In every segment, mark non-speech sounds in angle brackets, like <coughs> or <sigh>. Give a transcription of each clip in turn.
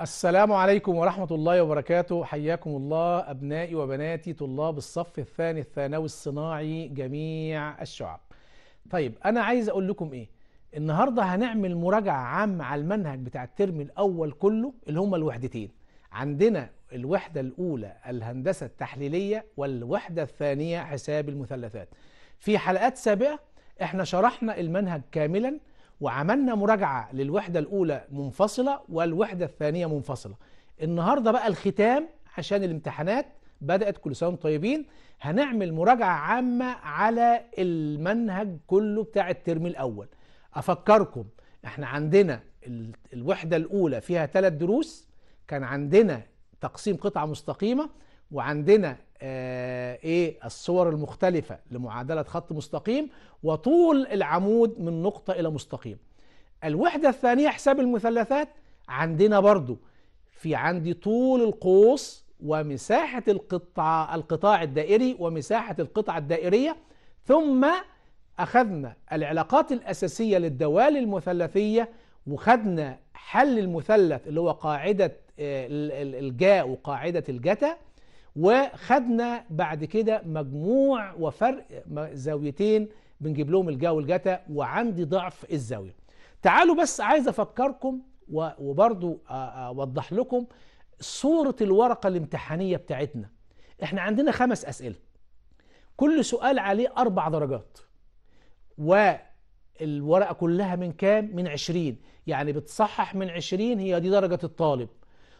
السلام عليكم ورحمة الله وبركاته حياكم الله أبنائي وبناتي طلاب الصف الثاني الثانوي الصناعي جميع الشعب طيب أنا عايز أقول لكم إيه النهاردة هنعمل مراجعة عامة على المنهج بتاع الترم الأول كله اللي هما الوحدتين عندنا الوحدة الأولى الهندسة التحليلية والوحدة الثانية حساب المثلثات في حلقات سابقة احنا شرحنا المنهج كاملا وعملنا مراجعة للوحدة الأولى منفصلة والوحدة الثانية منفصلة النهاردة بقى الختام عشان الامتحانات بدأت كل سنة طيبين هنعمل مراجعة عامة على المنهج كله بتاع الترم الأول أفكركم احنا عندنا الوحدة الأولى فيها ثلاث دروس كان عندنا تقسيم قطعة مستقيمة وعندنا آه، ايه الصور المختلفة لمعادلة خط مستقيم وطول العمود من نقطة إلى مستقيم الوحدة الثانية حساب المثلثات عندنا برضو في عندي طول القوس ومساحة القطعة القطاع الدائري ومساحة القطعة الدائرية ثم أخذنا العلاقات الأساسية للدوال المثلثية وخدنا حل المثلث اللي هو قاعدة آه، الجاء وقاعدة الجتا وخدنا بعد كده مجموع وفرق زاويتين بنجيب لهم الجا والجتا وعندي ضعف الزاويه تعالوا بس عايز افكركم وبرضو اوضح لكم صوره الورقه الامتحانيه بتاعتنا احنا عندنا خمس اسئله كل سؤال عليه اربع درجات والورقه كلها من كام من 20 يعني بتصحح من 20 هي دي درجه الطالب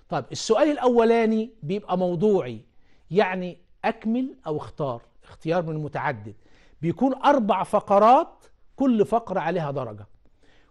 طيب السؤال الاولاني بيبقى موضوعي يعني أكمل أو اختار اختيار من متعدد بيكون أربع فقرات كل فقرة عليها درجة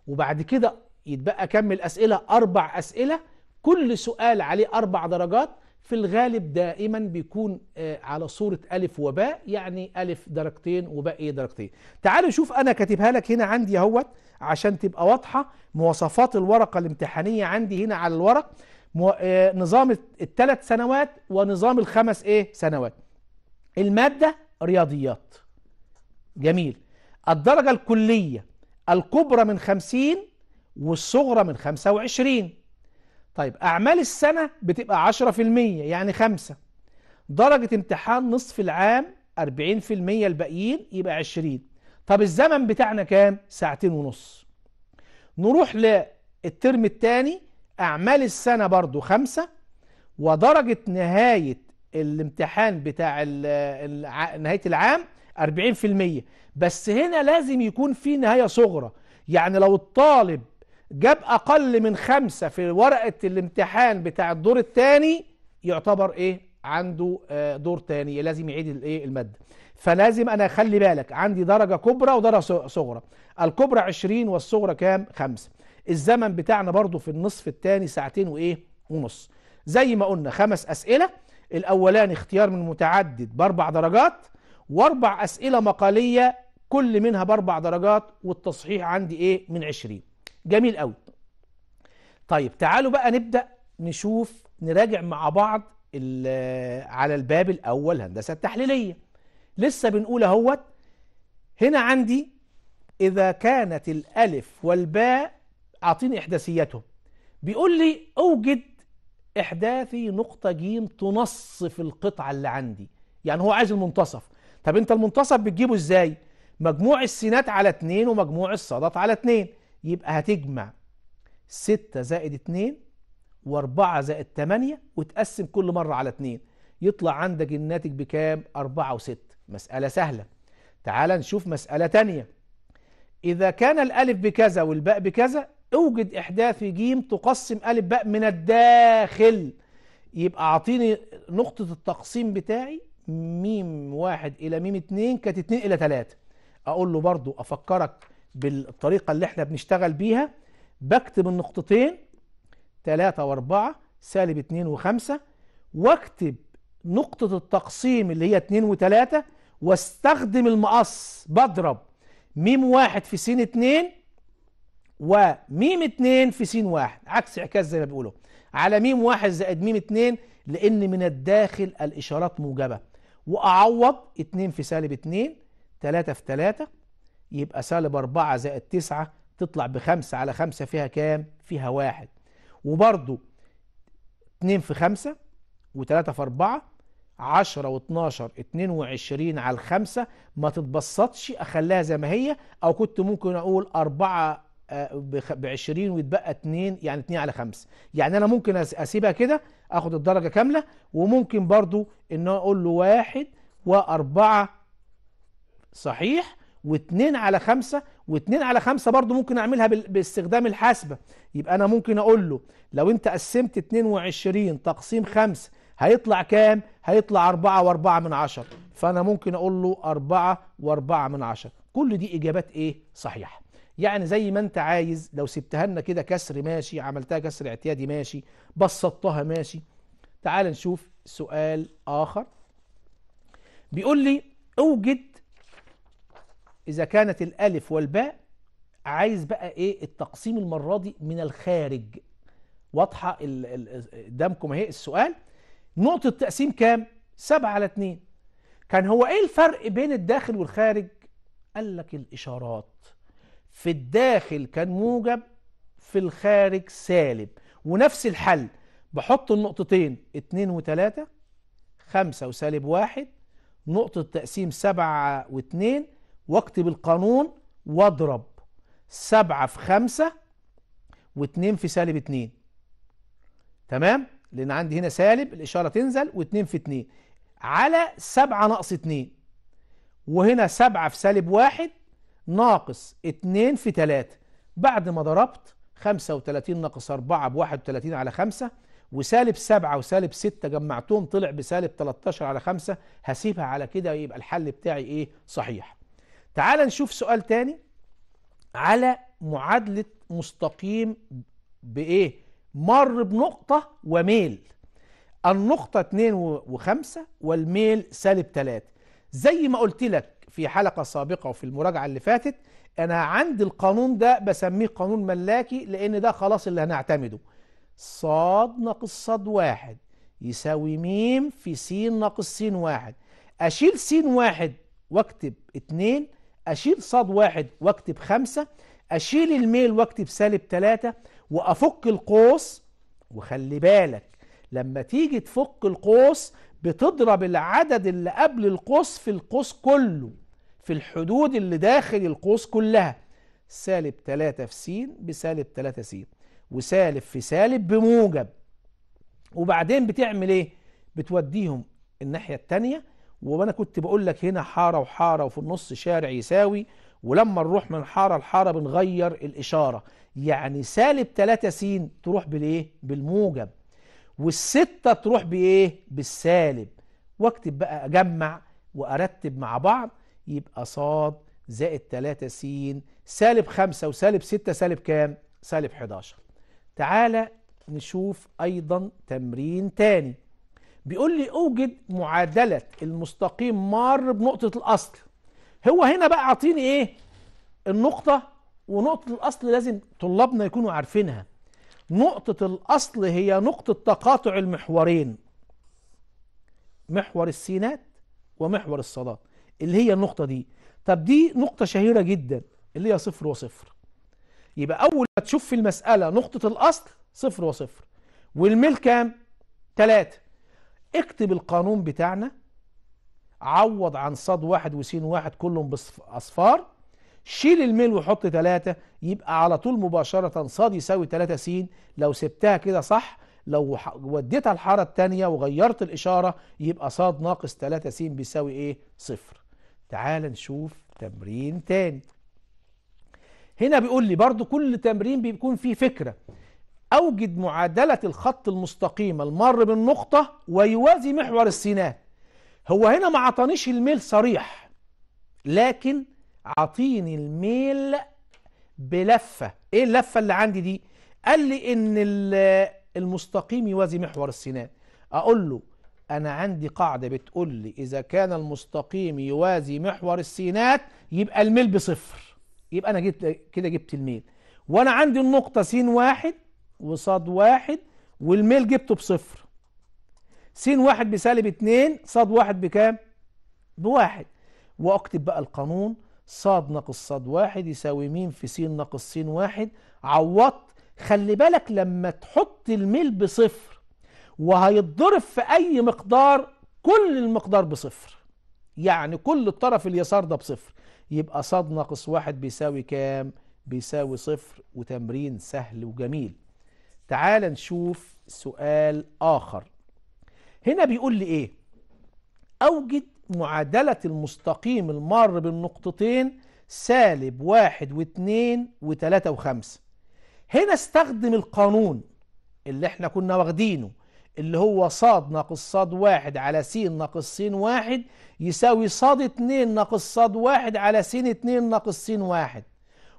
وبعد كده يتبقى كمل أسئلة أربع أسئلة كل سؤال عليه أربع درجات في الغالب دائما بيكون آه، على صورة ألف وباء يعني ألف درجتين وباء إيه درجتين تعالوا شوف أنا كاتبها لك هنا عندي اهوت عشان تبقى واضحة مواصفات الورقة الامتحانية عندي هنا على الورق آه، نظام الثلاث سنوات ونظام الخمس ايه سنوات المادة رياضيات جميل الدرجة الكلية الكبرى من 50 والصغرى من 25 طيب أعمال السنة بتبقى 10% يعني 5 درجة امتحان نصف العام 40% الباقيين يبقى 20 طب الزمن بتاعنا كام؟ ساعتين ونص نروح للترم الثاني أعمال السنة برضو خمسة ودرجة نهاية الامتحان بتاع نهاية العام 40% بس هنا لازم يكون في نهاية صغرى يعني لو الطالب جاب أقل من خمسة في ورقة الامتحان بتاع الدور الثاني يعتبر إيه عنده آه، دور تاني لازم يعيد الايه الماده فلازم انا خلي بالك عندي درجه كبرى ودرجه صغرى الكبرى 20 والصغرى كام خمسة الزمن بتاعنا برضو في النصف الثاني ساعتين وايه ونص زي ما قلنا خمس اسئله الاولاني اختيار من متعدد باربع درجات واربع اسئله مقاليه كل منها باربع درجات والتصحيح عندي ايه من 20 جميل قوي طيب تعالوا بقى نبدا نشوف نراجع مع بعض على الباب الاول هندسه التحليلية لسه بنقول اهوت هنا عندي اذا كانت الالف والباء أعطيني إحداثياتهم بيقول لي أوجد إحداثي نقطة ج تنصف القطعة اللي عندي يعني هو عايز المنتصف طب أنت المنتصف بتجيبه إزاي؟ مجموع السينات على 2 ومجموع الصادات على 2 يبقى هتجمع 6 زائد 2 و4 زائد 8 وتقسم كل مرة على 2 يطلع عندك الناتج بكام؟ 4 و6 مسألة سهلة تعال نشوف مسألة ثانيه إذا كان الألف بكذا والباء بكذا اوجد احداث في جيم تقسم الف باء من الداخل يبقى اعطيني نقطة التقسيم بتاعي ميم واحد الى ميم اتنين كانت اتنين الى تلاتة اقول له برضو افكرك بالطريقة اللي احنا بنشتغل بيها بكتب النقطتين تلاتة واربعة سالب اتنين وخمسة واكتب نقطة التقسيم اللي هي اتنين وتلاتة واستخدم المقص بضرب ميم واحد في سين اتنين وميم اتنين في سين واحد عكس عكاز زي ما بيقولوا على ميم واحد زائد ميم اتنين لأن من الداخل الإشارات موجبة وأعوض اتنين في سالب اتنين تلاتة في تلاتة يبقى سالب أربعة زائد تسعة تطلع بخمسة على خمسة فيها كام؟ فيها واحد وبرضو اتنين في خمسة وتلاتة في أربعة عشرة واتناشر اتنين وعشرين على الخمسة ما تتبسطش أخليها زي ما هي أو كنت ممكن أقول أربعة آه، ب 20 ويتبقى 2 يعني 2 على 5 يعني انا ممكن اسيبها كده اخد الدرجه كامله وممكن برضو ان انا اقول له 1 و4 صحيح و2 على 5 و2 على 5 برضو ممكن اعملها باستخدام الحاسبه يبقى انا ممكن اقول له لو انت قسمت 22 تقسيم 5 هيطلع كام هيطلع 4 و4 من 10 فانا ممكن اقول له 4 و4 من 10 كل دي اجابات ايه صحيحه يعني زي ما انت عايز لو سبتها لنا كده كسر ماشي عملتها كسر اعتيادي ماشي بسطتها ماشي تعال نشوف سؤال آخر بيقول لي اوجد إذا كانت الألف والباء عايز بقى إيه التقسيم المرة دي من الخارج واضحة قدامكم اهي السؤال نقطة التقسيم كام؟ 7 على 2 كان هو إيه الفرق بين الداخل والخارج؟ قال لك الإشارات في الداخل كان موجب في الخارج سالب ونفس الحل بحط النقطتين 2 و3 5 وسالب 1 نقطة تقسيم 7 و2 واكتب القانون واضرب 7 في 5 و2 في سالب 2 تمام لأن عندي هنا سالب الإشارة تنزل و2 في 2 على 7 ناقص 2 وهنا 7 في سالب 1 ناقص 2 في 3 بعد ما ضربت 35 ناقص 4 ب 31 على 5 وسالب 7 وسالب 6 جمعتهم طلع بسالب 13 على 5 هسيبها على كده يبقى الحل بتاعي ايه صحيح تعال نشوف سؤال تاني على معادلة مستقيم بايه مر بنقطة وميل النقطة 2 و5 والميل سالب 3 زي ما قلت لك في حلقة سابقة وفي المراجعة اللي فاتت أنا عند القانون ده بسميه قانون ملاكي لأن ده خلاص اللي هنعتمده صاد ناقص صاد واحد يساوي ميم في س ناقص س واحد أشيل س واحد واكتب اتنين أشيل صاد واحد واكتب خمسة أشيل الميل واكتب سالب تلاتة وأفك القوس وخلي بالك لما تيجي تفك القوس بتضرب العدد اللي قبل القوس في القوس كله في الحدود اللي داخل القوس كلها سالب 3 في س بسالب 3 س وسالب في سالب بموجب وبعدين بتعمل ايه بتوديهم الناحية التانية وانا كنت بقول لك هنا حارة وحارة وفي النص شارع يساوي ولما نروح من حارة لحارة بنغير الإشارة يعني سالب 3 س تروح بالايه بالموجب والستة تروح بايه بالسالب واكتب بقى اجمع وارتب مع بعض يبقى صاد زائد 3 س سالب 5 وسالب 6 سالب كام؟ سالب 11 تعالى نشوف أيضا تمرين تاني بيقول لي أوجد معادلة المستقيم مار بنقطة الأصل هو هنا بقى أعطيني إيه؟ النقطة ونقطة الأصل لازم طلابنا يكونوا عارفينها نقطة الأصل هي نقطة تقاطع المحورين محور السينات ومحور الصادات اللي هي النقطة دي طب دي نقطة شهيرة جدا اللي هي صفر وصفر يبقى أول ما تشوف في المسألة نقطة الأصل صفر وصفر والميل كام؟ تلاتة اكتب القانون بتاعنا عوض عن صاد واحد وسين واحد كلهم بأصفار شيل الميل وحط تلاتة يبقى على طول مباشرة صاد يساوي تلاتة سين لو سبتها كده صح لو وديتها الحارة التانية وغيرت الإشارة يبقى صاد ناقص تلاتة سين بيساوي إيه؟ صفر تعال نشوف تمرين تاني هنا بيقول لي برضو كل تمرين بيكون فيه فكرة أوجد معادلة الخط المستقيم المر بالنقطة ويوازي محور السينات هو هنا ما عطانيش الميل صريح لكن عطيني الميل بلفة إيه اللفة اللي عندي دي قال لي إن المستقيم يوازي محور السينات أقول له أنا عندي قاعدة بتقول لي إذا كان المستقيم يوازي محور السينات يبقى الميل بصفر يبقى أنا جبت كده جبت الميل وأنا عندي النقطة س واحد وصاد واحد والميل جبته بصفر س واحد بسالب اتنين صاد واحد بكام؟ بواحد وأكتب بقى القانون صاد ناقص صاد واحد يساوي م في س ناقص س واحد عوضت خلي بالك لما تحط الميل بصفر وهيتضرب في اي مقدار كل المقدار بصفر يعني كل الطرف اليسار ده بصفر يبقى صاد ناقص واحد بيساوي كام بيساوي صفر وتمرين سهل وجميل تعال نشوف سؤال آخر هنا بيقول لي إيه أوجد معادلة المستقيم المار بالنقطتين سالب واحد واتنين وتلاتة وخمسة هنا استخدم القانون اللي احنا كنا واخدينه اللي هو صاد ناقص صاد واحد على س ناقص س واحد يساوي صاد اتنين ناقص صاد واحد على س اتنين ناقص س واحد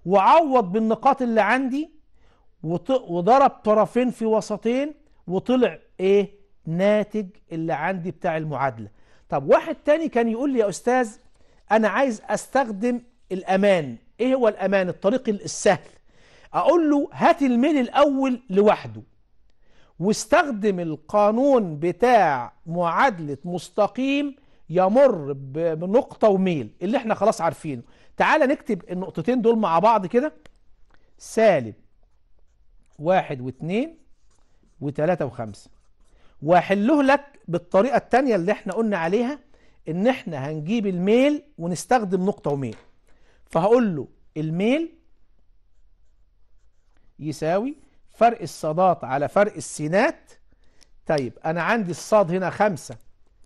وعوض بالنقاط اللي عندي وضرب طرفين في وسطين وطلع ايه ناتج اللي عندي بتاع المعادلة طب واحد تاني كان يقول لي يا أستاذ أنا عايز أستخدم الأمان إيه هو الأمان الطريق السهل أقول له هات الميل الأول لوحده واستخدم القانون بتاع معادلة مستقيم يمر بنقطة وميل اللي احنا خلاص عارفينه تعال نكتب النقطتين دول مع بعض كده سالب واحد واتنين وتلاتة وخمسة واحله لك بالطريقة التانية اللي احنا قلنا عليها ان احنا هنجيب الميل ونستخدم نقطة وميل فهقول له الميل يساوي فرق الصادات على فرق السينات طيب أنا عندي الصاد هنا خمسة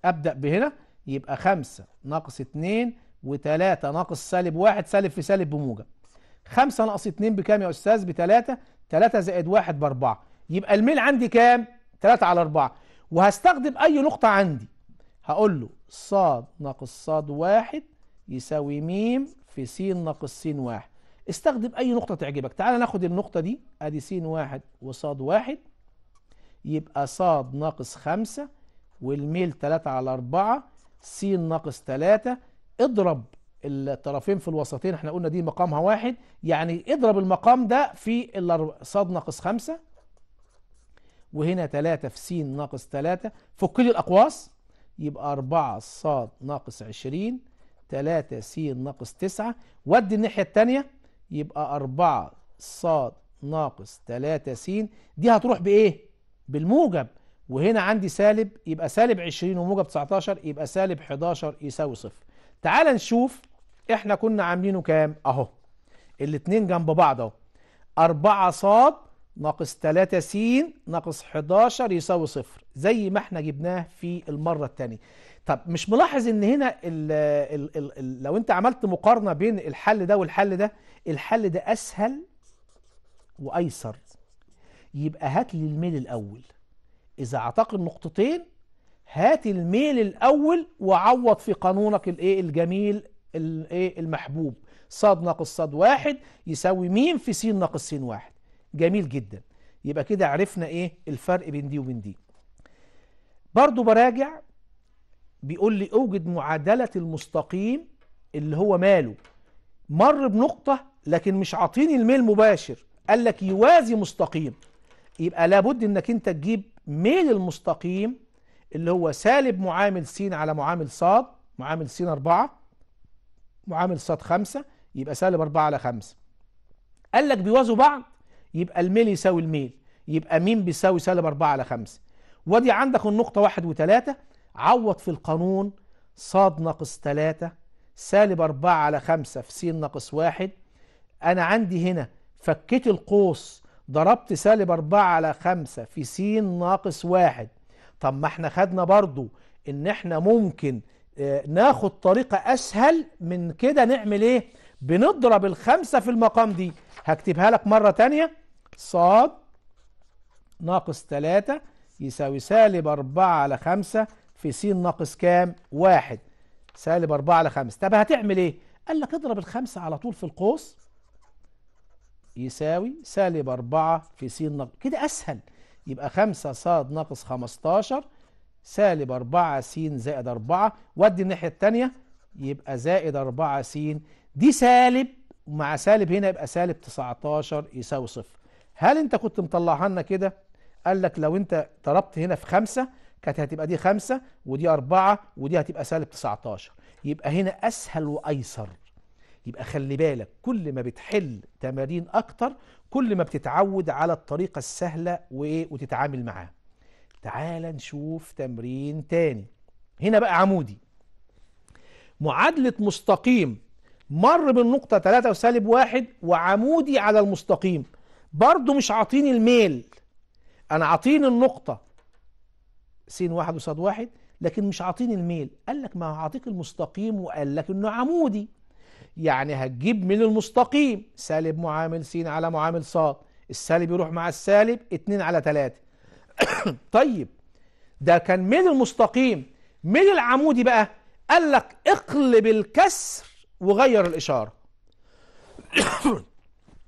أبدأ بهنا يبقى خمسة ناقص اتنين وتلاتة ناقص سالب واحد سالب في سالب بموجب خمسة ناقص اتنين بكام يا أستاذ بتلاتة تلاتة زائد واحد بأربعة يبقى الميل عندي كام تلاتة على أربعة وهستخدم أي نقطة عندي هقول له صاد ناقص صاد واحد يساوي ميم في سين ناقص سين واحد استخدم اي نقطة تعجبك تعال ناخد النقطة دي ادي س واحد وصاد واحد يبقى صاد ناقص خمسة والميل تلاتة على اربعة س ناقص تلاتة اضرب الطرفين في الوسطين احنا قلنا دي مقامها واحد يعني اضرب المقام ده في صاد ناقص خمسة وهنا تلاتة في س ناقص تلاتة فك لي الاقواس يبقى أربعة صاد ناقص عشرين تلاتة س ناقص تسعة ودي الناحية التانية يبقى 4 ص ناقص 3 س دي هتروح بايه؟ بالموجب وهنا عندي سالب يبقى سالب 20 وموجب 19 يبقى سالب 11 يساوي صفر تعال نشوف احنا كنا عاملينه كام اهو الاثنين جنب بعض اهو 4 ص ناقص 3 س ناقص 11 يساوي صفر زي ما احنا جبناه في المرة الثانيه. طب مش ملاحظ ان هنا الـ الـ الـ الـ لو انت عملت مقارنه بين الحل ده والحل ده الحل ده اسهل وايسر يبقى هات لي الميل الاول اذا اعتقد نقطتين هات الميل الاول وعوض في قانونك الايه الجميل الايه المحبوب ص ناقص ص واحد يساوي م في س ناقص س واحد جميل جدا يبقى كده عرفنا ايه الفرق بين دي وبين دي برضو براجع بيقول لي اوجد معادلة المستقيم اللي هو ماله مر بنقطة لكن مش عاطيني الميل مباشر قال لك يوازي مستقيم يبقى لابد انك انت تجيب ميل المستقيم اللي هو سالب معامل س على معامل ص معامل س اربعة معامل ص خمسة يبقى سالب اربعة على خمسة قال لك بيوازوا بعض يبقى الميل يساوي الميل يبقى م بيساوي سالب اربعة على خمسة ودي عندك النقطة واحد وثلاثة عوض في القانون ص ناقص 3 سالب 4 على 5 في س ناقص 1 أنا عندي هنا فكيت القوس ضربت سالب 4 على 5 في س ناقص 1 طب ما احنا خدنا برضو ان احنا ممكن آه، ناخد طريقة أسهل من كده نعمل ايه بنضرب الخمسة في المقام دي هكتبها لك مرة تانية ص ناقص 3 يساوي سالب 4 على 5 في س ناقص كام واحد سالب 4 على 5 طب هتعمل ايه قال لك اضرب الخمسة على طول في القوس يساوي سالب 4 في س ناقص كده اسهل يبقى 5 ص ناقص 15 سالب 4 س زائد 4 ودي الناحية التانية يبقى زائد 4 س دي سالب ومع سالب هنا يبقى سالب 19 يساوي صفر هل انت كنت مطلعها لنا كده قال لك لو انت ضربت هنا في 5 كانت هتبقى دي خمسة ودي أربعة ودي هتبقى سالب 19 يبقى هنا أسهل وأيسر يبقى خلي بالك كل ما بتحل تمارين أكتر كل ما بتتعود على الطريقة السهلة وإيه وتتعامل معاها تعال نشوف تمرين تاني هنا بقى عمودي معادلة مستقيم مر بالنقطة 3 وسالب واحد وعمودي على المستقيم برضو مش عاطيني الميل أنا عاطيني النقطة س واحد وصاد واحد لكن مش عاطيني الميل قال لك ما هعطيك المستقيم وقال لك انه عمودي يعني هتجيب من المستقيم سالب معامل س على معامل ص السالب يروح مع السالب اتنين على تلاتة <coughs> طيب ده كان من المستقيم من العمودي بقى قال لك اقلب الكسر وغير الاشاره <coughs>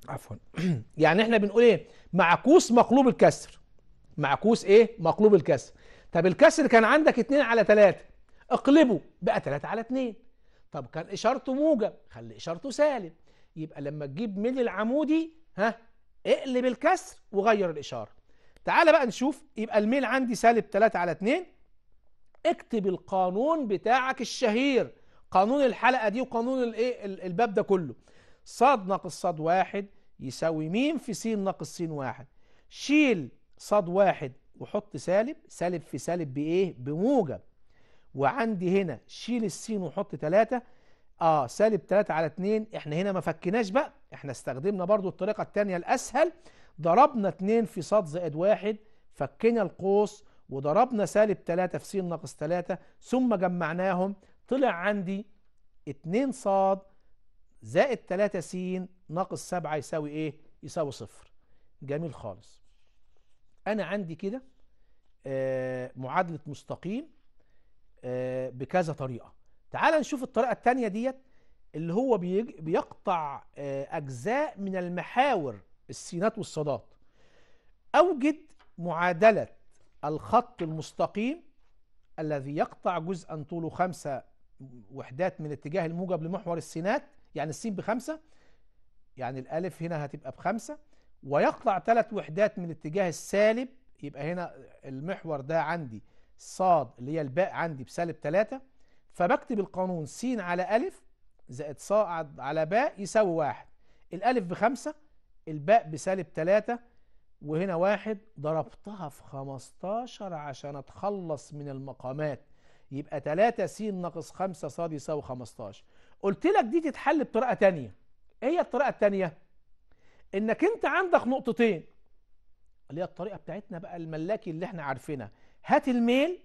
عفوا <coughs> يعني احنا بنقول ايه معكوس مقلوب الكسر معكوس ايه مقلوب الكسر طب الكسر كان عندك 2 على 3 اقلبه بقى 3 على 2 طب كان اشارته موجب خلي اشارته سالب يبقى لما تجيب من العمودي ها اقلب الكسر وغير الاشاره تعال بقى نشوف يبقى الميل عندي سالب 3 على 2 اكتب القانون بتاعك الشهير قانون الحلقه دي وقانون الايه الباب ده كله ص ناقص ص واحد يساوي م في س ناقص س واحد شيل ص واحد وحط سالب سالب في سالب بإيه بموجب وعندي هنا شيل السين وحط 3 اه سالب 3 على 2 احنا هنا ما فكناش بقى احنا استخدمنا برضو الطريقة التانية الأسهل ضربنا 2 في ص زائد 1 فكنا القوس وضربنا سالب 3 في س ناقص 3 ثم جمعناهم طلع عندي 2 ص زائد 3 س ناقص 7 يساوي ايه؟ يساوي صفر جميل خالص انا عندي كده آه، معادله مستقيم آه، بكذا طريقه تعال نشوف الطريقه الثانيه ديت اللي هو بيقطع آه، اجزاء من المحاور السينات والصادات اوجد معادله الخط المستقيم الذي يقطع جزءا طوله خمسة وحدات من اتجاه الموجب لمحور السينات يعني السين بخمسة يعني الألف هنا هتبقى بخمسة ويقطع ثلاث وحدات من اتجاه السالب يبقى هنا المحور ده عندي صاد اللي هي الباء عندي بسالب ثلاثة فبكتب القانون س على ألف زائد ص على باء يساوي واحد الألف بخمسة الباء بسالب ثلاثة وهنا واحد ضربتها في 15 عشان أتخلص من المقامات يبقى 3 س ناقص 5 ص يساوي 15 قلت لك دي تتحل بطريقة تانية ايه هي الطريقة التانية؟ انك انت عندك نقطتين اللي هي الطريقه بتاعتنا بقى الملاكي اللي احنا عارفينها هات الميل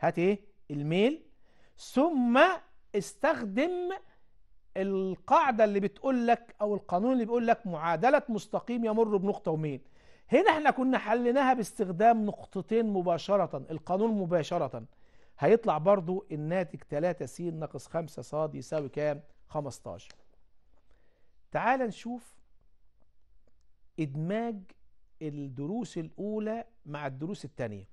هات ايه الميل ثم استخدم القاعده اللي بتقول لك او القانون اللي بيقول لك معادله مستقيم يمر بنقطه وميل هنا احنا كنا حليناها باستخدام نقطتين مباشره القانون مباشره هيطلع برضو الناتج 3 س ناقص 5 ص يساوي كام 15 تعال نشوف إدماج الدروس الأولى مع الدروس الثانية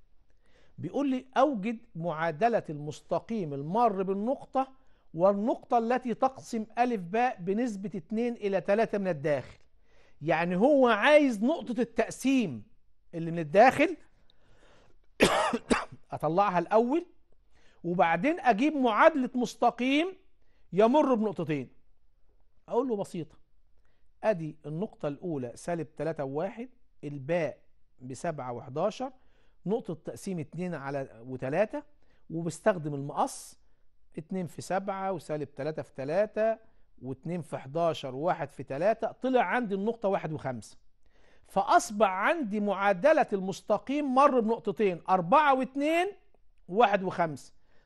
بيقول لي أوجد معادلة المستقيم المار بالنقطة والنقطة التي تقسم ألف باء بنسبة 2 إلى 3 من الداخل يعني هو عايز نقطة التقسيم اللي من الداخل <coughs> أطلعها الأول وبعدين أجيب معادلة مستقيم يمر بنقطتين أقول له بسيطة ادي النقطة الاولى سالب 3 و1 الباء ب 7 و11 نقطة تقسيم 2 على و3 وبستخدم المقص 2 في 7 وسالب 3 في 3 و2 في 11 و1 في 3 طلع عندي النقطة 1 و5 فأصبح عندي معادلة المستقيم مر بنقطتين 4 و2 و 1 و5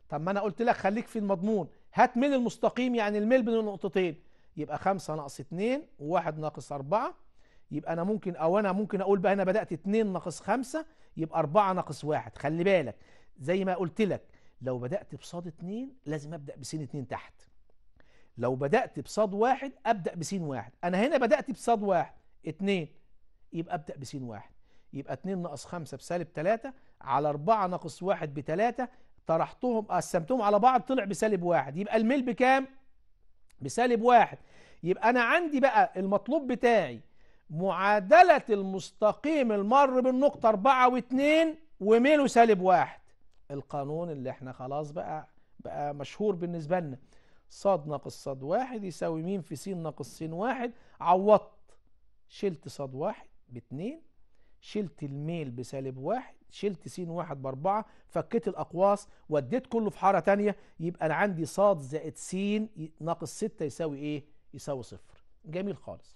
طب ما أنا قلت لك خليك في المضمون هات ميل المستقيم يعني الميل بين النقطتين يبقى خمسة ناقص اتنين وواحد ناقص أربعة يبقى أنا ممكن أو أنا ممكن أقول بقى أنا بدأت اتنين ناقص خمسة يبقى أربعة ناقص واحد خلي بالك زي ما قلت لك لو بدأت بصاد اتنين لازم أبدأ بسين اتنين تحت لو بدأت بصاد واحد أبدأ بسين واحد أنا هنا بدأت بصاد واحد اتنين يبقى أبدأ بسين واحد يبقى اتنين ناقص خمسة بسالب تلاتة على أربعة ناقص واحد بتلاتة طرحتهم قسمتهم على بعض طلع بسالب واحد يبقى الميل بكام؟ بسالب واحد يبقى أنا عندي بقى المطلوب بتاعي معادلة المستقيم المر بالنقطة اربعة واتنين وميله سالب واحد القانون اللي احنا خلاص بقى بقى مشهور بالنسبة لنا صاد ناقص صاد واحد يساوي م في س ناقص س واحد عوضت شلت صاد واحد باتنين شلت الميل بسالب واحد شلت س واحد باربعة فكيت الأقواس وديت كله في حارة تانية يبقى أنا عندي ص زائد س ناقص ستة يساوي إيه؟ يساوي صفر جميل خالص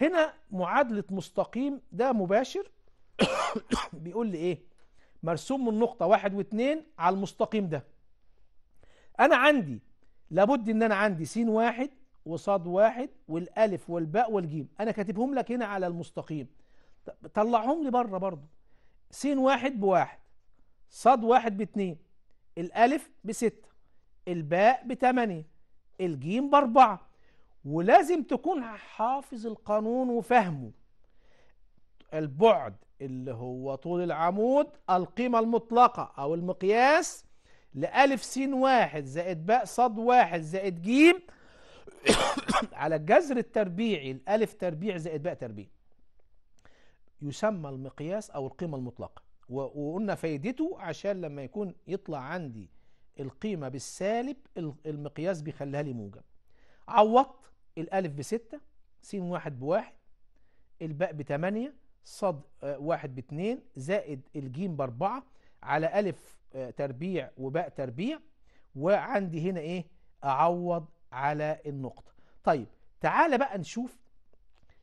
هنا معادلة مستقيم ده مباشر <coughs> بيقول لي إيه؟ مرسوم من نقطة واحد واتنين على المستقيم ده أنا عندي لابد إن أنا عندي س واحد وصاد واحد والألف والباء والجيم أنا كاتبهم لك هنا على المستقيم طلعهم لي بره برضه س واحد بواحد صاد واحد باتنين الألف بستة الباء بتمانية الجيم بأربعة ولازم تكون حافظ القانون وفهمه البعد اللي هو طول العمود القيمة المطلقة أو المقياس لألف س واحد زائد باء صاد واحد زائد جيم <coughs> على الجذر التربيعي الألف تربيع زائد باء تربيع يسمى المقياس او القيمه المطلقه وقلنا فايدته عشان لما يكون يطلع عندي القيمه بالسالب المقياس بيخليها لي موجب عوضت الالف بستة س واحد بواحد الباء بثمانية ص آه، واحد باتنين زائد الجيم باربعة على ألف آه، تربيع وباء تربيع وعندي هنا إيه أعوض على النقطة طيب تعالى بقى نشوف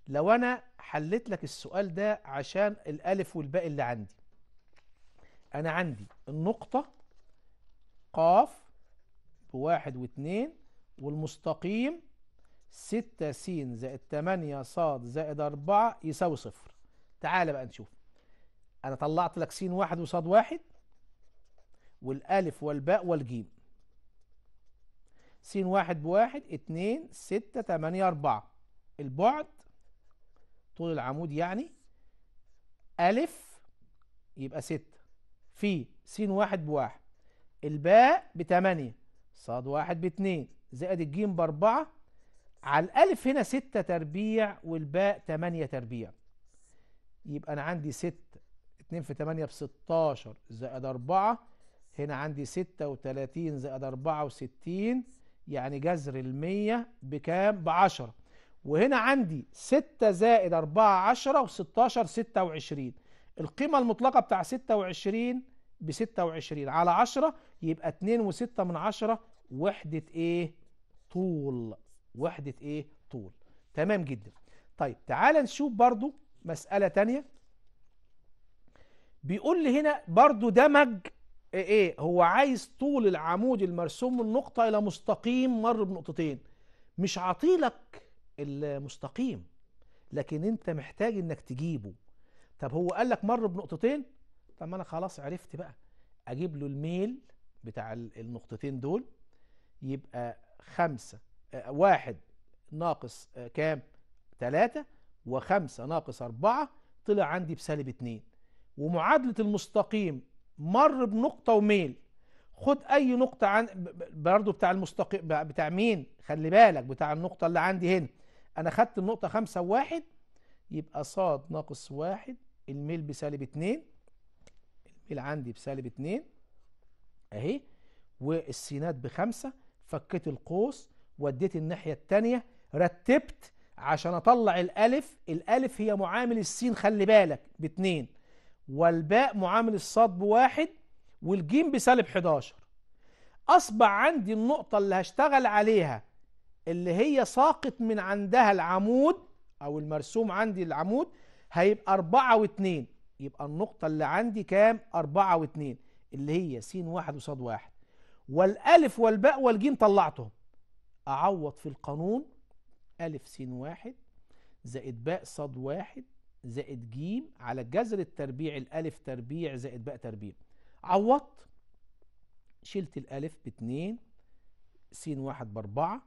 لو أنا حليت لك السؤال ده عشان الألف والباء اللي عندي أنا عندي النقطة قاف بواحد واتنين والمستقيم ستة س زائد تمانية ص زائد أربعة يساوي صفر تعال بقى نشوف أنا طلعت لك س واحد وص واحد والألف والباء والجيم س واحد بواحد اتنين ستة تمانية أربعة البعد طول العمود يعني ألف يبقى ستة في س واحد بواحد الباء بتمانية صاد واحد باتنين زائد الجيم بأربعة على الألف هنا ستة تربيع والباء تمانية تربيع يبقى أنا عندي ستة اتنين في تمانية بستاشر زائد أربعة هنا عندي ستة وتلاتين زائد أربعة وستين يعني جذر المية بكام؟ بعشرة وهنا عندي 6 زائد 4 10 و16 26 القيمة المطلقة بتاع 26 ب 26 على 10 يبقى 2 و6 من 10 وحدة ايه؟ طول وحدة ايه؟ طول تمام جدا طيب تعال نشوف برضو مسألة تانية بيقول لي هنا برضو دمج ايه هو عايز طول العمود المرسوم من نقطة إلى مستقيم مر بنقطتين مش عطيلك المستقيم لكن انت محتاج انك تجيبه طب هو قال لك مر بنقطتين طب ما انا خلاص عرفت بقى اجيب له الميل بتاع النقطتين دول يبقى خمسة آه، واحد ناقص آه، كام تلاتة وخمسة ناقص أربعة طلع عندي بسالب اتنين ومعادلة المستقيم مر بنقطة وميل خد أي نقطة عن برضو بتاع المستقيم بتاع مين خلي بالك بتاع النقطة اللي عندي هنا انا خدت النقطة خمسة وواحد يبقى صاد ناقص واحد الميل بسالب اتنين الميل عندي بسالب اتنين اهي والسينات بخمسة فكيت القوس وديت الناحية التانية رتبت عشان اطلع الالف الالف هي معامل السين خلي بالك باتنين والباء معامل الصاد بواحد والجيم بسالب 11 اصبح عندي النقطة اللي هشتغل عليها اللي هي ساقط من عندها العمود او المرسوم عندي العمود هيبقى أربعة واتنين يبقى النقطة اللي عندي كام أربعة واتنين اللي هي س واحد وصاد واحد والالف والباء والجيم طلعتهم اعوض في القانون الف س واحد زائد باء صاد واحد زائد جيم على جذر التربيع الالف تربيع زائد باء تربيع عوضت شلت الالف باتنين س واحد باربعة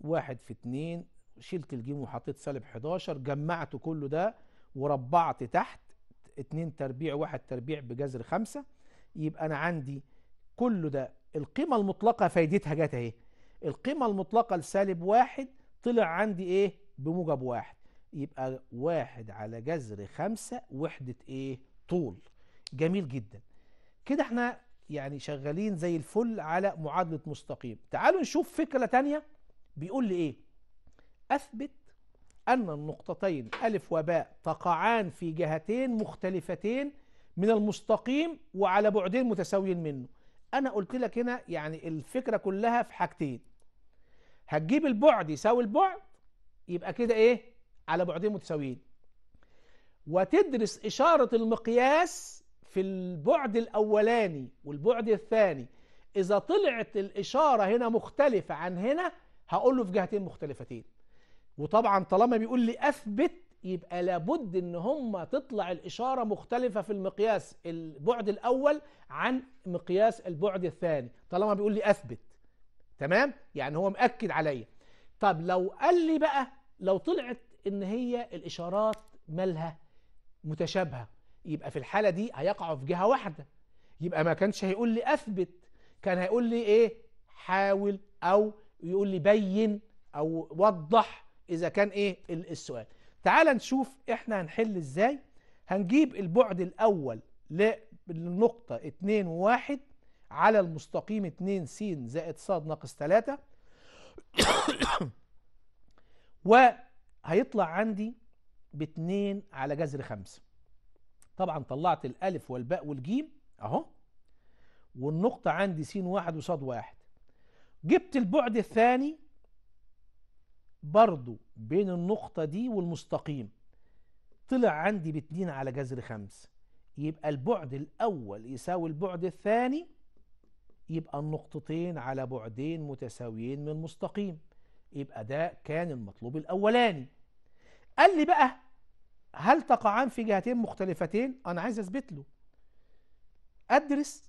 واحد في اتنين شلت الجيم وحطيت سالب 11 جمعت كله ده وربعت تحت اتنين تربيع واحد تربيع بجذر خمسة يبقى انا عندي كل ده القيمة المطلقة فايدتها جت اهي القيمة المطلقة لسالب واحد طلع عندي ايه بموجب واحد يبقى واحد على جذر خمسة وحدة ايه طول جميل جدا كده احنا يعني شغالين زي الفل على معادلة مستقيم تعالوا نشوف فكرة تانية بيقول لي ايه اثبت ان النقطتين الف وباء تقعان في جهتين مختلفتين من المستقيم وعلى بعدين متساويين منه انا قلت لك هنا يعني الفكرة كلها في حاجتين هتجيب البعد يساوي البعد يبقى كده ايه على بعدين متساويين وتدرس اشارة المقياس في البعد الاولاني والبعد الثاني اذا طلعت الاشارة هنا مختلفة عن هنا هقول له في جهتين مختلفتين وطبعا طالما بيقول لي اثبت يبقى لابد ان هم تطلع الاشاره مختلفه في المقياس البعد الاول عن مقياس البعد الثاني طالما بيقول لي اثبت تمام يعني هو مأكد عليا طب لو قال لي بقى لو طلعت ان هي الاشارات مالها متشابهه يبقى في الحاله دي هيقعوا في جهه واحده يبقى ما كانش هيقول لي اثبت كان هيقول لي ايه حاول او يقول لي بين او وضح اذا كان ايه السؤال تعال نشوف احنا هنحل ازاي هنجيب البعد الاول للنقطة 2 و1 على المستقيم 2 س زائد ص ناقص 3 <coughs> وهيطلع عندي ب 2 على جذر 5 طبعا طلعت الالف والباء والجيم اهو والنقطة عندي س 1 وص 1 جبت البعد الثاني برضو بين النقطة دي والمستقيم طلع عندي باتنين على جذر خمس يبقى البعد الأول يساوي البعد الثاني يبقى النقطتين على بعدين متساويين من المستقيم يبقى ده كان المطلوب الأولاني قال لي بقى هل تقعان في جهتين مختلفتين أنا عايز أثبت له أدرس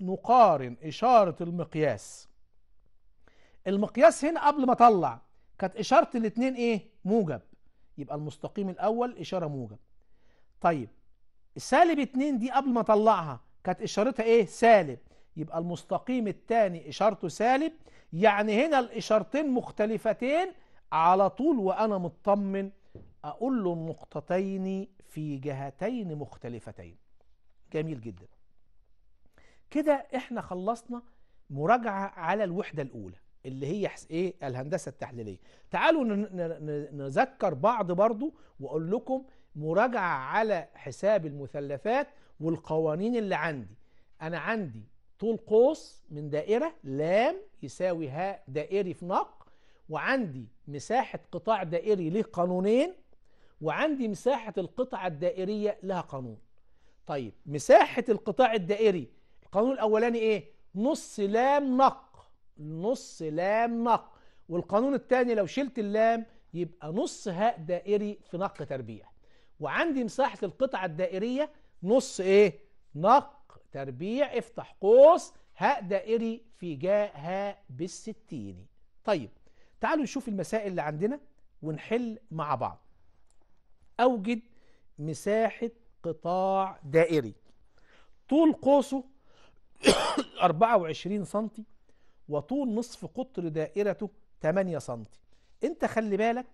نقارن إشارة المقياس المقياس هنا قبل ما اطلع كانت اشاره الاثنين ايه موجب يبقى المستقيم الاول اشاره موجب طيب سالب 2 دي قبل ما اطلعها كانت اشارتها ايه سالب يبقى المستقيم الثاني اشارته سالب يعني هنا الاشارتين مختلفتين على طول وانا مطمن اقول له النقطتين في جهتين مختلفتين جميل جدا كده احنا خلصنا مراجعه على الوحده الاولى اللي هي ايه الهندسه التحليليه تعالوا نذكر بعض برضو واقول لكم مراجعه على حساب المثلثات والقوانين اللي عندي انا عندي طول قوس من دائره لام يساوي ها دائري في نق وعندي مساحه قطاع دائري له قانونين وعندي مساحه القطعه الدائريه لها قانون طيب مساحه القطاع الدائري القانون الاولاني ايه نص لام نق نص لام نق والقانون الثاني لو شلت اللام يبقى نص هاء دائري في نق تربيع وعندي مساحة القطعة الدائرية نص ايه نق تربيع افتح قوس هاء دائري في جاء هاء بالستين طيب تعالوا نشوف المسائل اللي عندنا ونحل مع بعض اوجد مساحة قطاع دائري طول قوسه 24 <coughs> سنتي وطول نصف قطر دائرته 8 سم انت خلي بالك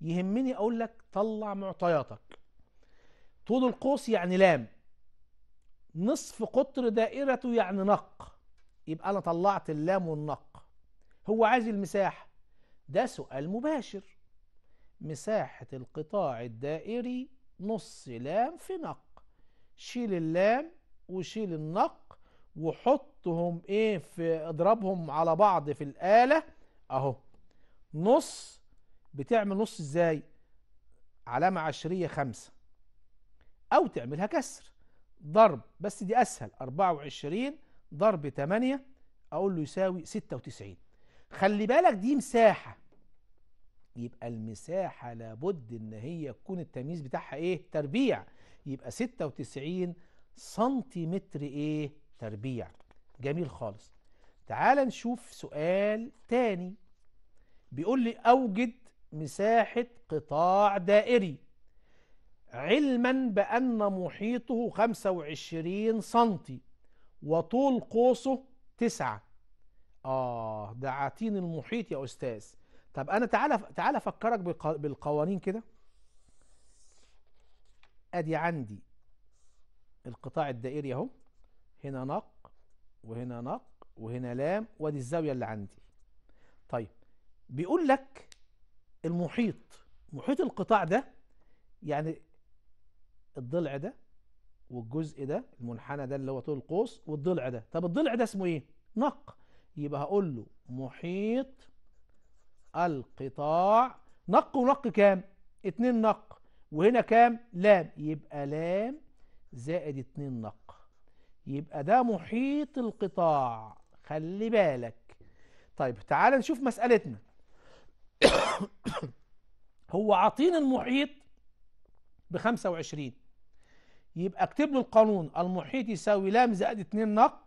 يهمني اقول لك طلع معطياتك طول القوس يعني لام نصف قطر دائرته يعني نق يبقى انا طلعت اللام والنق هو عايز المساحه ده سؤال مباشر مساحه القطاع الدائري نص لام في نق شيل اللام وشيل النق وحطهم ايه في اضربهم على بعض في الآلة اهو نص بتعمل نص ازاي علامة عشرية خمسة او تعملها كسر ضرب بس دي اسهل 24 ضرب 8 اقول له يساوي 96 خلي بالك دي مساحة يبقى المساحة لابد ان هي تكون التمييز بتاعها ايه تربيع يبقى 96 سنتيمتر ايه تربيع جميل خالص تعال نشوف سؤال تاني بيقول لي أوجد مساحة قطاع دائري علما بأن محيطه 25 سنتي وطول قوسه 9 آه ده عاتين المحيط يا أستاذ طب أنا تعالى تعالى أفكرك بالقوانين كده أدي عندي القطاع الدائري أهو هنا نق وهنا نق وهنا لام وادي الزاوية اللي عندي طيب بيقول لك المحيط محيط القطاع ده يعني الضلع ده والجزء ده المنحنى ده اللي هو طول القوس والضلع ده طب الضلع ده اسمه ايه نق يبقى هقول له محيط القطاع نق ونق كام اتنين نق وهنا كام لام يبقى لام زائد اتنين نق يبقى ده محيط القطاع خلي بالك طيب تعال نشوف مسألتنا <coughs> هو عاطينا المحيط ب 25 يبقى اكتب له القانون المحيط يساوي لام زائد 2 نق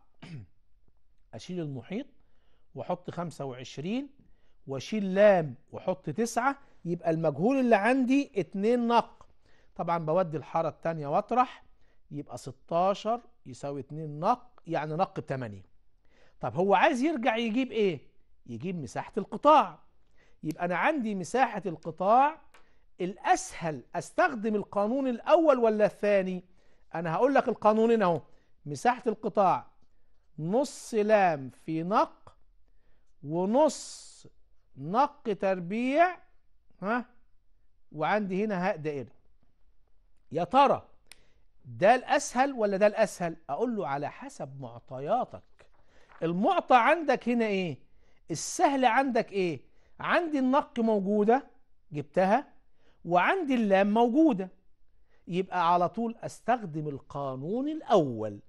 <coughs> اشيل المحيط واحط 25 واشيل لام واحط 9 يبقى المجهول اللي عندي 2 نق طبعا بودي الحاره الثانيه واطرح يبقى 16 يساوي 2 نق يعني نق ب 8 طب هو عايز يرجع يجيب ايه يجيب مساحة القطاع يبقى انا عندي مساحة القطاع الاسهل استخدم القانون الاول ولا الثاني انا هقول لك القانونين اهو مساحة القطاع نص لام في نق ونص نق تربيع ها وعندي هنا هاء دائري يا ترى ده الأسهل ولا ده الأسهل أقول له على حسب معطياتك المعطى عندك هنا إيه السهل عندك إيه عندي النق موجودة جبتها وعندي اللام موجودة يبقى على طول أستخدم القانون الأول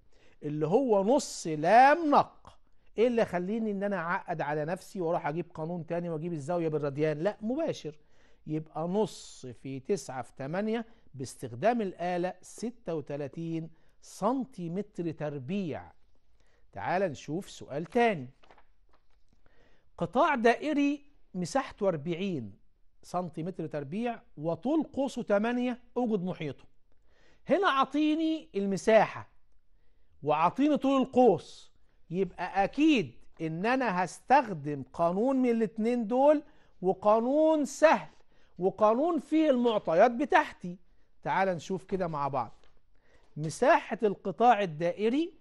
اللي هو نص لام نق ايه اللي يخليني ان انا اعقد على نفسي واروح اجيب قانون تاني واجيب الزاويه بالرديان لا مباشر يبقى نص في تسعة في تمانية باستخدام الآلة 36 سنتيمتر تربيع تعال نشوف سؤال تاني قطاع دائري مساحته 40 سنتيمتر تربيع وطول قوسه 8 اوجد محيطه هنا عطيني المساحة وعطيني طول القوس يبقى أكيد إن أنا هستخدم قانون من الاتنين دول وقانون سهل وقانون فيه المعطيات بتاعتي تعال نشوف كده مع بعض مساحة القطاع الدائري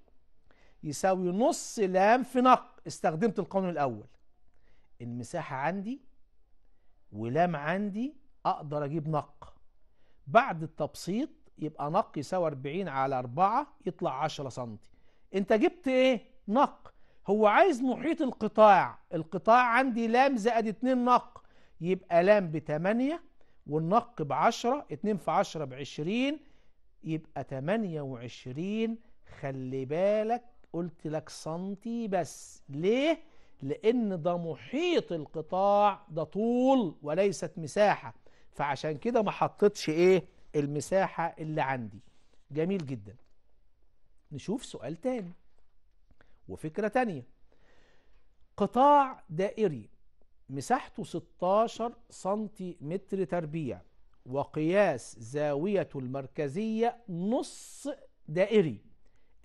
يساوي نص لام في نق استخدمت القانون الأول المساحة عندي ولام عندي أقدر أجيب نق بعد التبسيط يبقى نق يساوي 40 على 4 يطلع 10 سم أنت جبت إيه؟ نق هو عايز محيط القطاع القطاع عندي لام زائد 2 نق يبقى لام ب 8 والنق ب 10 2 في 10 ب 20 يبقى 28 خلي بالك قلت لك سنتي بس ليه؟ لأن ده محيط القطاع ده طول وليست مساحة فعشان كده ما حطيتش إيه المساحة اللي عندي جميل جدا نشوف سؤال تاني وفكرة تانية قطاع دائري مساحته 16 سنتيمتر تربيع وقياس زاويته المركزية نص دائري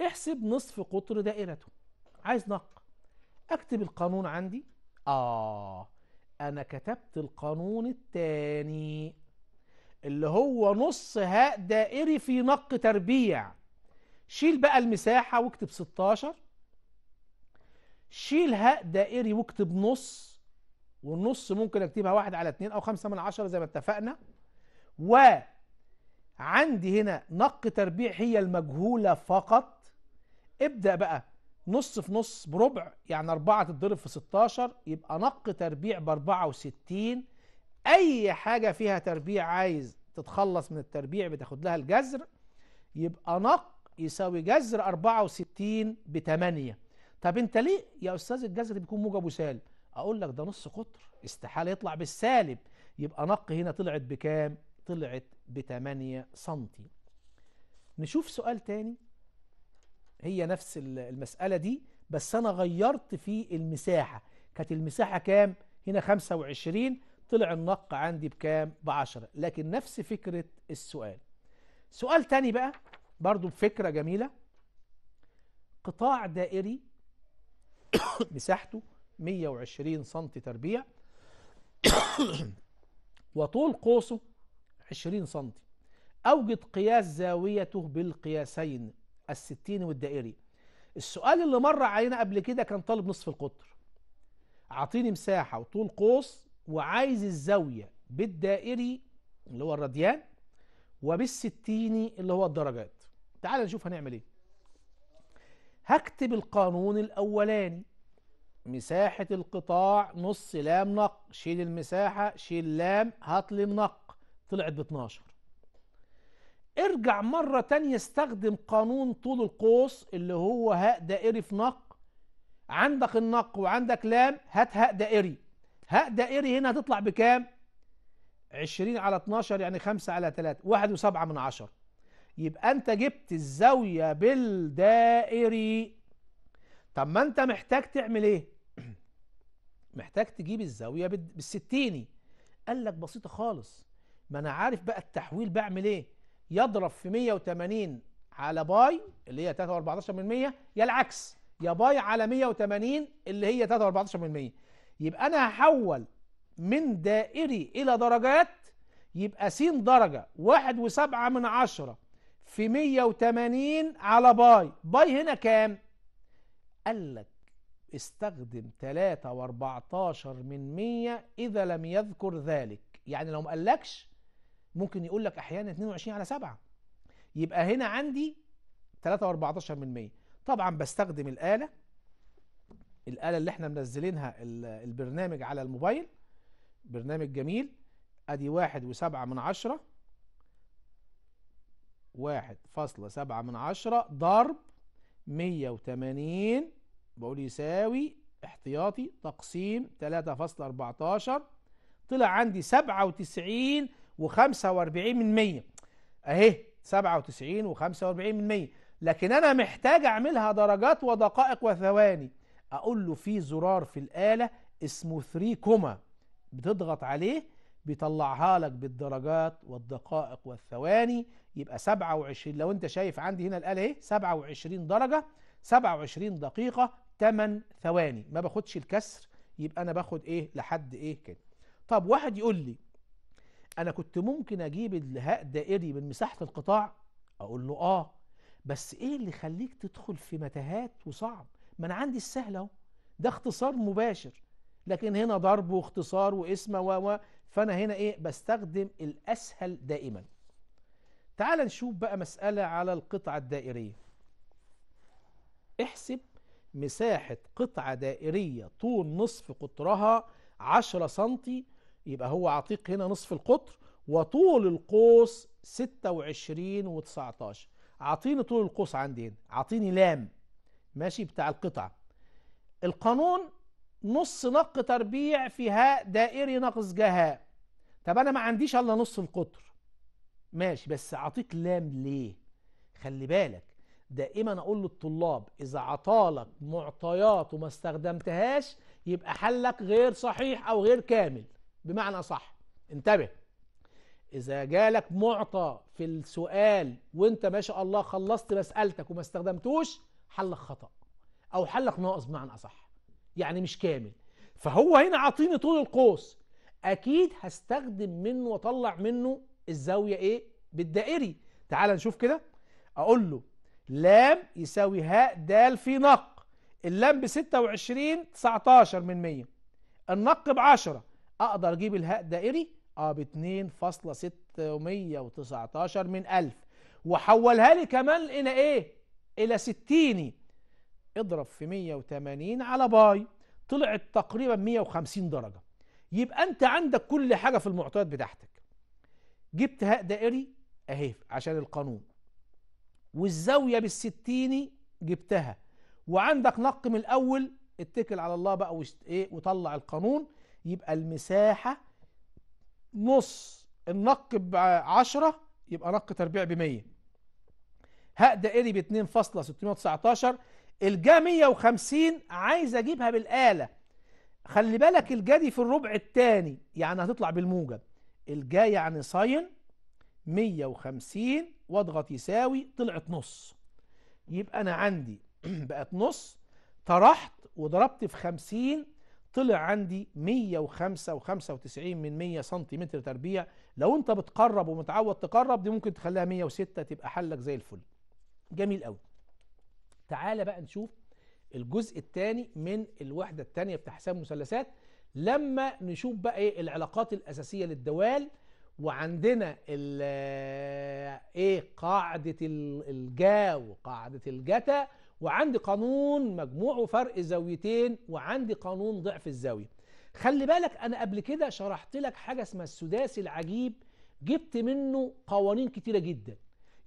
احسب نصف قطر دائرته عايز نق اكتب القانون عندي اه انا كتبت القانون الثاني اللي هو نص هاء دائري في نق تربيع شيل بقى المساحة واكتب 16 شيل هاء دائري واكتب نص والنص ممكن اكتبها واحد على اتنين او خمسة من عشرة زي ما اتفقنا وعندي هنا نق تربيع هي المجهولة فقط ابدأ بقى نص في نص بربع يعني اربعة تتضرب في 16 يبقى نق تربيع باربعة وستين اي حاجة فيها تربيع عايز تتخلص من التربيع بتاخد لها الجذر يبقى نق يساوي جذر 64 ب 8 طب انت ليه يا استاذ الجذر بيكون موجب وسالب اقول لك ده نص قطر استحاله يطلع بالسالب يبقى نق هنا طلعت بكام طلعت ب 8 سم نشوف سؤال تاني هي نفس المسألة دي بس أنا غيرت في المساحة كانت المساحة كام؟ هنا 25 طلع النق عندي بكام؟ ب 10 لكن نفس فكرة السؤال سؤال تاني بقى برضو بفكرة جميلة قطاع دائري <coughs> مساحته 120 سم تربيع <coughs> وطول قوسه 20 سم أوجد قياس زاويته بالقياسين الستيني والدائري السؤال اللي مر علينا قبل كده كان طالب نصف القطر اعطيني مساحة وطول قوس وعايز الزاوية بالدائري اللي هو الراديان وبالستيني اللي هو الدرجات تعال نشوف هنعمل ايه هكتب القانون الأولاني مساحة القطاع نص لام نق شيل المساحة شيل لام هات لي منق طلعت ب 12 ارجع مرة تانية استخدم قانون طول القوس اللي هو هاء دائري في نق عندك النق وعندك لام هات هاء دائري هاء دائري هنا هتطلع بكام؟ 20 على 12 يعني 5 على 3 1 و7 من 10 يبقى انت جبت الزاوية بالدائري طب ما انت محتاج تعمل ايه؟ محتاج تجيب الزاوية بالستيني قال لك بسيطة خالص ما أنا عارف بقى التحويل بعمل إيه يضرب في 180 على باي اللي هي 3.14% يا العكس يا باي على 180 اللي هي 3.14% يبقى أنا هحول من دائري إلى درجات يبقى س درجة 1.7 من عشرة في 180 على باي باي هنا كام؟ قال لك استخدم 3 و14 من 100 إذا لم يذكر ذلك يعني لو ما قالكش ممكن يقول لك أحيانا 22 على 7 يبقى هنا عندي 3 و14 من 100 طبعا بستخدم الآلة الآلة اللي احنا منزلينها البرنامج على الموبايل برنامج جميل ادي 1 و 7 من 10 واحد فاصلة سبعة من 10 ضرب 180 بقول يساوي احتياطي تقسيم 3.14 طلع عندي 97 و45 من 100 اهي 97 و45 من 100 لكن انا محتاج اعملها درجات ودقائق وثواني اقول له في زرار في الاله اسمه 3 كوما بتضغط عليه بيطلعها لك بالدرجات والدقائق والثواني يبقى 27 لو انت شايف عندي هنا الاله ايه 27 درجه 27 دقيقة 8 ثواني ما باخدش الكسر يبقى انا باخد ايه لحد ايه كده طب واحد يقول لي انا كنت ممكن اجيب الهاء دائري من مساحة القطاع اقول له اه بس ايه اللي خليك تدخل في متاهات وصعب ما انا عندي السهل اهو ده اختصار مباشر لكن هنا ضرب واختصار واسم و فانا هنا ايه بستخدم الاسهل دائما تعال نشوف بقى مسألة على القطعة الدائرية احسب مساحة قطعة دائرية طول نصف قطرها 10 سنتي يبقى هو عطيق هنا نصف القطر وطول القوس 26 و19 اعطيني طول القوس عندي هنا اعطيني لام ماشي بتاع القطعة القانون نص نق تربيع في هاء دائري ناقص جهاء طب انا ما عنديش الا نص القطر ماشي بس اعطيك لام ليه خلي بالك دائما اقول للطلاب اذا عطالك معطيات وما استخدمتهاش يبقى حلك غير صحيح او غير كامل بمعنى صح انتبه اذا جالك معطى في السؤال وانت ما شاء الله خلصت مسالتك وما استخدمتوش حلك خطا او حلك ناقص بمعنى اصح يعني مش كامل فهو هنا عاطيني طول القوس اكيد هستخدم منه واطلع منه الزاويه ايه بالدائري تعال نشوف كده اقول له لام يساوي هاء دال في نق اللام ب 26 19 من 100 النق ب 10 اقدر اجيب الهاء دائري اه ب 2.619 من 1000 وحولها لي كمان الى ايه الى 60 اضرب في 180 على باي طلعت تقريبا 150 درجة يبقى انت عندك كل حاجة في المعطيات بتاعتك جبت هاء دائري اهي عشان القانون والزاوية بالستين جبتها وعندك نق من الأول اتكل على الله بقى ايه وطلع القانون يبقى المساحة نص النق بعشرة يبقى نق تربيع بمية هاء دائري باتنين فاصلة ستمائة الجا مية وخمسين عايز اجيبها بالآلة خلي بالك الجا دي في الربع الثاني يعني هتطلع بالموجب الجا يعني ساين 150 واضغط يساوي طلعت نص يبقى انا عندي <clears throat> بقت نص طرحت وضربت في 50 طلع عندي 105 و95 من 100 سنتيمتر تربيع لو انت بتقرب ومتعود تقرب دي ممكن تخليها 106 تبقى حلك زي الفل جميل قوي تعالى بقى نشوف الجزء الثاني من الوحده الثانيه بتاع حساب مثلثات لما نشوف بقى ايه العلاقات الاساسيه للدوال وعندنا آه، ايه قاعده الجا وقاعده الجتا وعندي قانون مجموع وفرق زاويتين وعندي قانون ضعف الزاويه خلي بالك انا قبل كده شرحت لك حاجه اسمها السداسي العجيب جبت منه قوانين كتيره جدا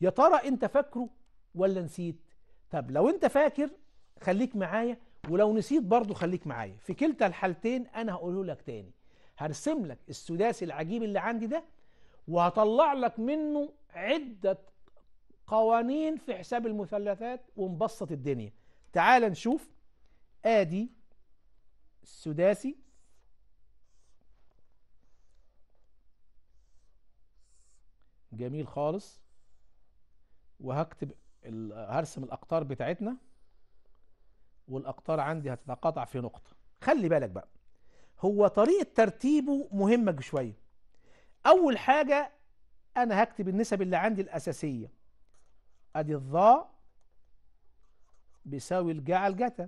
يا ترى انت فاكره ولا نسيت طب لو انت فاكر خليك معايا ولو نسيت برضه خليك معايا في كلتا الحالتين انا هقوله لك تاني هرسم لك السداسي العجيب اللي عندي ده وهطلع لك منه عدة قوانين في حساب المثلثات ونبسط الدنيا تعال نشوف ادي السداسي جميل خالص وهكتب هرسم الاقطار بتاعتنا والاقطار عندي هتتقاطع في نقطه خلي بالك بقى هو طريقه ترتيبه مهمه شويه أول حاجة أنا هكتب النسب اللي عندي الأساسية أدي الظا بيساوي الجاء على الجتا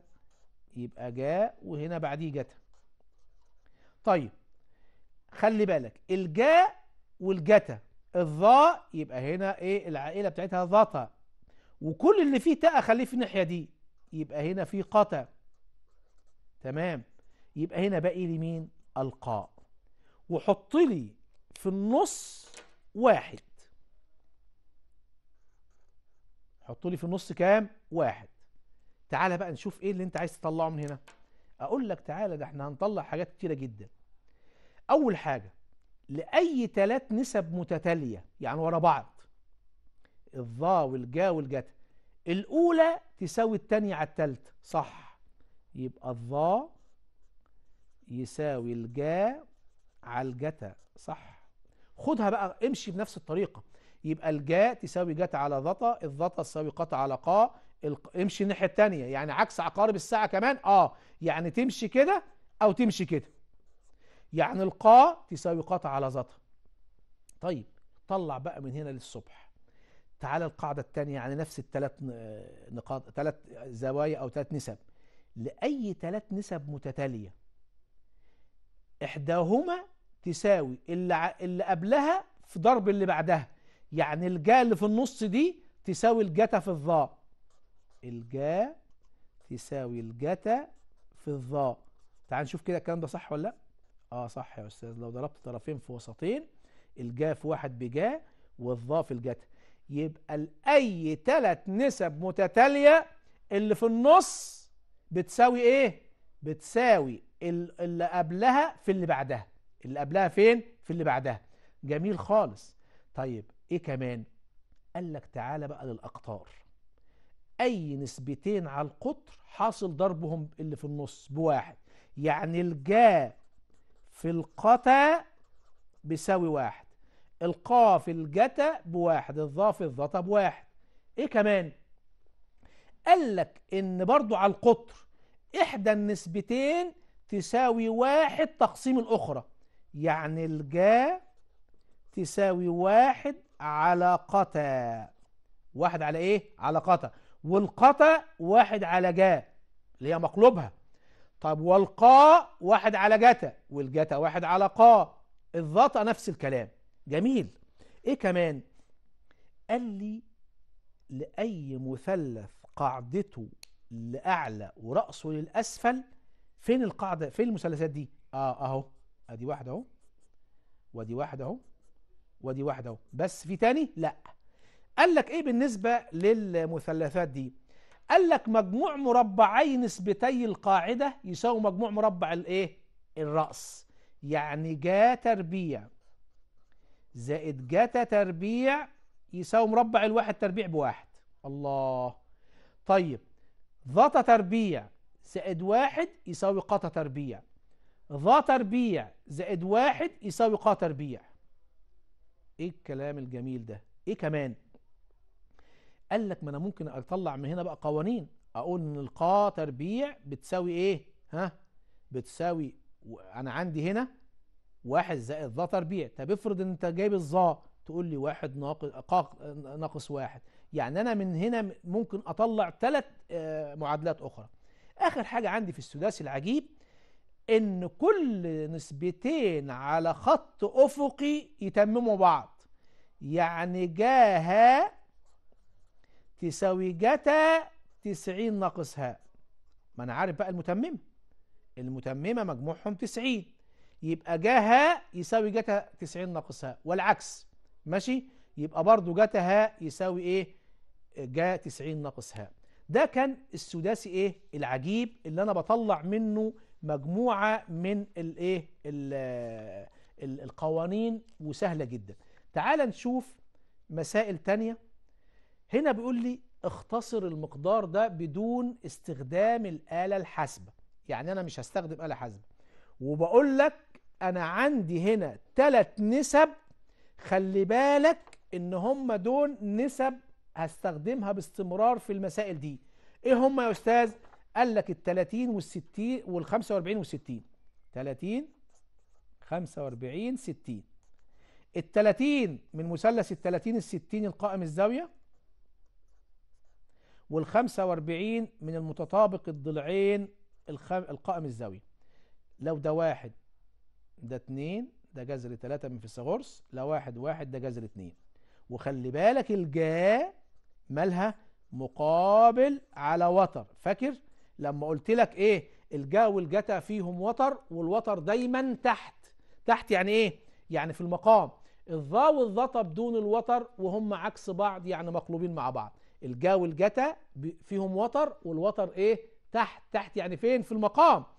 يبقى جاء وهنا بعديه جتا طيب خلي بالك الجاء والجتا الظاء يبقى هنا ايه العائله بتاعتها ظتا وكل اللي فيه تاء خليه في الناحيه دي يبقى هنا في قتا تمام يبقى هنا باقي لي مين القاء وحط لي في النص واحد حطوا لي في النص كام واحد تعالى بقى نشوف ايه اللي انت عايز تطلعه من هنا اقول لك تعالى ده احنا هنطلع حاجات كتيرة جدا اول حاجة لأي ثلاث نسب متتالية يعني ورا بعض الظا والجا والجتا الأولى تساوي التانية على التالتة صح يبقى الظا يساوي الجا على الجتا صح خدها بقى امشي بنفس الطريقة يبقى الجاء تساوي جت على ظطا الظطا تساوي قط على قا امشي الناحية التانية يعني عكس عقارب الساعة كمان اه يعني تمشي كده او تمشي كده يعني القا تساوي قطع على ظطا طيب طلع بقى من هنا للصبح تعالى القاعدة التانية يعني نفس الثلاث نقاط ثلاث زوايا او ثلاث نسب لأي ثلاث نسب متتالية إحداهما تساوي اللي, اللي قبلها في ضرب اللي بعدها يعني الجا اللي في النص دي تساوي الجتا في الظاء الجا تساوي الجتا في الظاء تعال نشوف كده الكلام ده صح ولا لا اه صح يا استاذ لو ضربت طرفين في وسطين الجا في واحد بجا والظا في الجتا يبقى اي تلات نسب متتاليه اللي في النص بتساوي ايه بتساوي اللي قبلها في اللي بعدها اللي قبلها فين في اللي بعدها جميل خالص طيب ايه كمان قال لك تعالى بقى للاقطار اي نسبتين على القطر حاصل ضربهم اللي في النص بواحد يعني الجا في القتا بيساوي واحد القا في الجتا بواحد الظا في الظتا بواحد ايه كمان قال لك ان برضو على القطر احدى النسبتين تساوي واحد تقسيم الاخرى يعني الجا تساوي واحد على قتا واحد على ايه على قتا والقتا واحد على جا اللي هي مقلوبها طب والقاء واحد على جتا والجتا واحد على قاء الضطا نفس الكلام جميل ايه كمان قال لي لأي مثلث قاعدته لأعلى ورأسه للأسفل فين القاعدة فين المثلثات دي اه اهو ادي واحده اهو ودي واحده اهو ودي واحده اهو بس في تاني لا قال لك ايه بالنسبه للمثلثات دي قال لك مجموع مربعي نسبتي القاعده يساوي مجموع مربع الايه الراس يعني جا تربيع زائد جتا تربيع يساوي مربع الواحد تربيع بواحد الله طيب ضتا تربيع زائد واحد يساوي قتا تربيع ظا تربيع زائد واحد يساوي قا تربيع ايه الكلام الجميل ده ايه كمان قال لك ما انا ممكن اطلع من هنا بقى قوانين اقول ان القا تربيع بتساوي ايه ها بتساوي انا عندي هنا واحد زائد ظا تربيع طب افرض ان انت جايب الظا تقول لي واحد ناقص قا ناقص واحد يعني انا من هنا ممكن اطلع ثلاث آه، معادلات اخرى اخر حاجه عندي في الثلاثي العجيب ان كل نسبتين على خط افقي يتمموا بعض يعني جاها تساوي جتا تسعين ناقص هاء ما انا عارف بقى المتممة المتممة مجموعهم تسعين يبقى جاها يساوي جتا تسعين ناقص هاء والعكس ماشي يبقى برضو جتا هاء يساوي ايه جا تسعين ناقص هاء ده كان السداسي ايه العجيب اللي انا بطلع منه مجموعة من الايه القوانين وسهلة جدا تعال نشوف مسائل تانية هنا بيقول لي اختصر المقدار ده بدون استخدام الآلة الحاسبة يعني أنا مش هستخدم آلة حاسبة وبقول لك أنا عندي هنا ثلاث نسب خلي بالك إن هم دول نسب هستخدمها باستمرار في المسائل دي إيه هم يا أستاذ؟ قال لك ال 30 وال 60 وال 45 وال 60 30 45 60 ال 30 من مثلث ال 30 ال 60 القائم الزاويه وال 45 من المتطابق الضلعين القائم الزاويه لو ده واحد ده اتنين ده جذر تلاتة من فيثاغورس لو واحد واحد ده جذر اتنين وخلي بالك الجا مالها مقابل على وتر فاكر لما قلت لك ايه الجا والجتا فيهم وتر والوتر دايما تحت تحت يعني ايه يعني في المقام الظا والظا بدون الوتر وهم عكس بعض يعني مقلوبين مع بعض الجا والجتا فيهم وتر والوتر ايه تحت تحت يعني فين في المقام